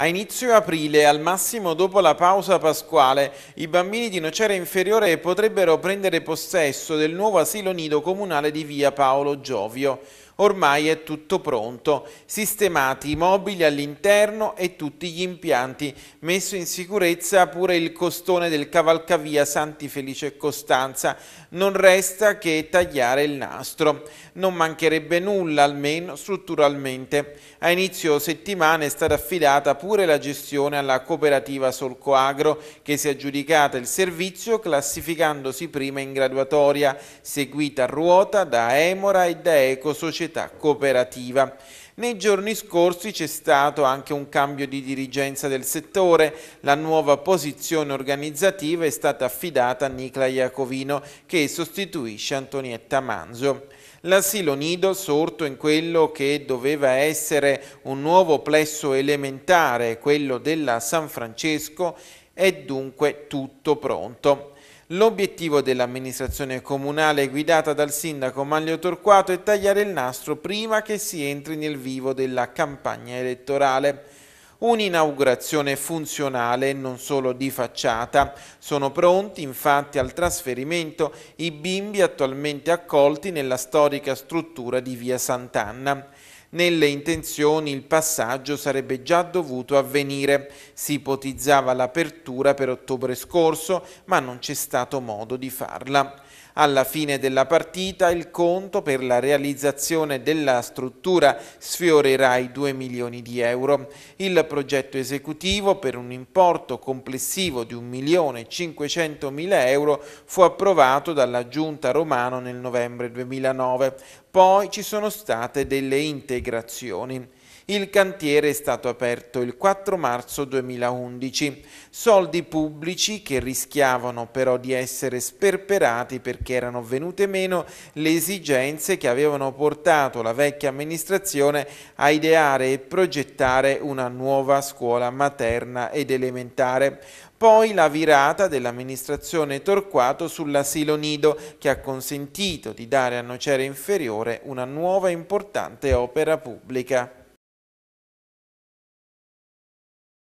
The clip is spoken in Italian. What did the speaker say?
A inizio aprile, al massimo dopo la pausa pasquale, i bambini di Nocera Inferiore potrebbero prendere possesso del nuovo asilo nido comunale di via Paolo Giovio. Ormai è tutto pronto, sistemati i mobili all'interno e tutti gli impianti, messo in sicurezza pure il costone del cavalcavia Santi Felice e Costanza, non resta che tagliare il nastro. Non mancherebbe nulla, almeno strutturalmente. A inizio settimana è stata affidata pure pure la gestione alla cooperativa Solco Agro che si è aggiudicata il servizio classificandosi prima in graduatoria, seguita a ruota da Emora e da Eco Società Cooperativa. Nei giorni scorsi c'è stato anche un cambio di dirigenza del settore. La nuova posizione organizzativa è stata affidata a Nicla Iacovino che sostituisce Antonietta Manzo. L'asilo nido, sorto in quello che doveva essere un nuovo plesso elementare, quello della San Francesco, è dunque tutto pronto. L'obiettivo dell'amministrazione comunale guidata dal sindaco Maglio Torquato è tagliare il nastro prima che si entri nel vivo della campagna elettorale. Un'inaugurazione funzionale e non solo di facciata. Sono pronti infatti al trasferimento i bimbi attualmente accolti nella storica struttura di via Sant'Anna. Nelle intenzioni il passaggio sarebbe già dovuto avvenire. Si ipotizzava l'apertura per ottobre scorso, ma non c'è stato modo di farla. Alla fine della partita il conto per la realizzazione della struttura sfiorerà i 2 milioni di euro. Il progetto esecutivo per un importo complessivo di 1 milione 500 mila euro fu approvato dalla Giunta Romano nel novembre 2009. Poi ci sono state delle integrazioni. Il cantiere è stato aperto il 4 marzo 2011. Soldi pubblici che rischiavano però di essere sperperati perché erano venute meno le esigenze che avevano portato la vecchia amministrazione a ideare e progettare una nuova scuola materna ed elementare. Poi la virata dell'amministrazione Torquato sull'asilo nido che ha consentito di dare a Nocera Inferiore una nuova importante opera pubblica.